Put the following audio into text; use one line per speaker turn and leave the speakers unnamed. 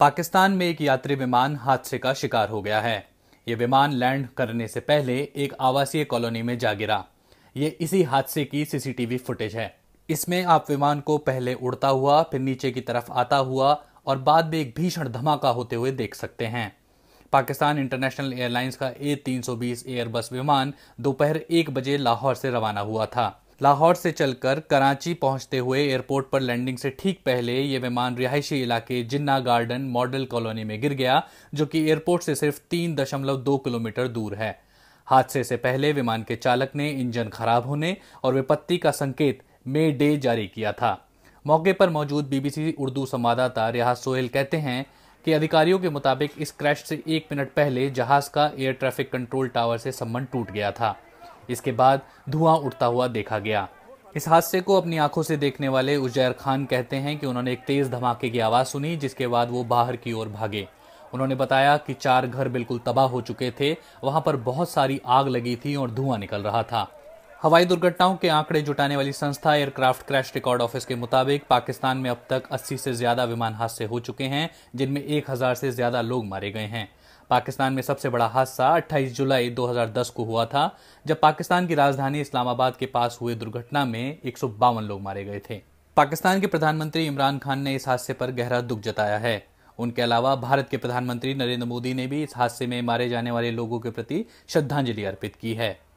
पाकिस्तान में एक यात्री विमान हादसे का शिकार हो गया है ये विमान लैंड करने से पहले एक आवासीय कॉलोनी में जा गिरा ये इसी हादसे की सीसीटीवी फुटेज है इसमें आप विमान को पहले उड़ता हुआ फिर नीचे की तरफ आता हुआ और बाद में एक भीषण धमाका होते हुए देख सकते हैं पाकिस्तान इंटरनेशनल एयरलाइंस का ए बीस एयरबस विमान दोपहर एक बजे लाहौर से रवाना हुआ था लाहौर से चलकर कराची पहुंचते हुए एयरपोर्ट पर लैंडिंग से ठीक पहले ये विमान रिहायशी इलाके जिन्ना गार्डन मॉडल कॉलोनी में गिर गया जो कि एयरपोर्ट से सिर्फ तीन दशमलव दो किलोमीटर दूर है हादसे से पहले विमान के चालक ने इंजन खराब होने और विपत्ति का संकेत मे डे जारी किया था मौके पर मौजूद बीबीसी उर्दू संवाददाता रिहा सोहेल कहते हैं कि अधिकारियों के मुताबिक इस क्रैश से एक मिनट पहले जहाज का एयर ट्रैफिक कंट्रोल टावर से संबंध टूट गया था इसके बाद धुआं उठता हुआ देखा गया इस हादसे को अपनी आंखों से देखने वाले उजैर खान कहते हैं कि उन्होंने एक तेज धमाके की आवाज़ सुनी जिसके बाद वो बाहर की ओर भागे उन्होंने बताया कि चार घर बिल्कुल तबाह हो चुके थे वहां पर बहुत सारी आग लगी थी और धुआं निकल रहा था हवाई दुर्घटनाओं के आंकड़े जुटाने वाली संस्था एयरक्राफ्ट क्रैश रिकॉर्ड ऑफिस के मुताबिक पाकिस्तान में अब तक 80 से ज्यादा विमान हादसे हो चुके हैं जिनमें 1000 से ज्यादा लोग मारे गए हैं पाकिस्तान में सबसे बड़ा हादसा 28 जुलाई 2010 को हुआ था जब पाकिस्तान की राजधानी इस्लामाबाद के पास हुए दुर्घटना में एक लोग मारे गए थे पाकिस्तान के प्रधानमंत्री इमरान खान ने इस हादसे पर गहरा दुख जताया है उनके अलावा भारत के प्रधानमंत्री नरेंद्र मोदी ने भी इस हादसे में मारे जाने वाले लोगों के प्रति श्रद्धांजलि अर्पित की है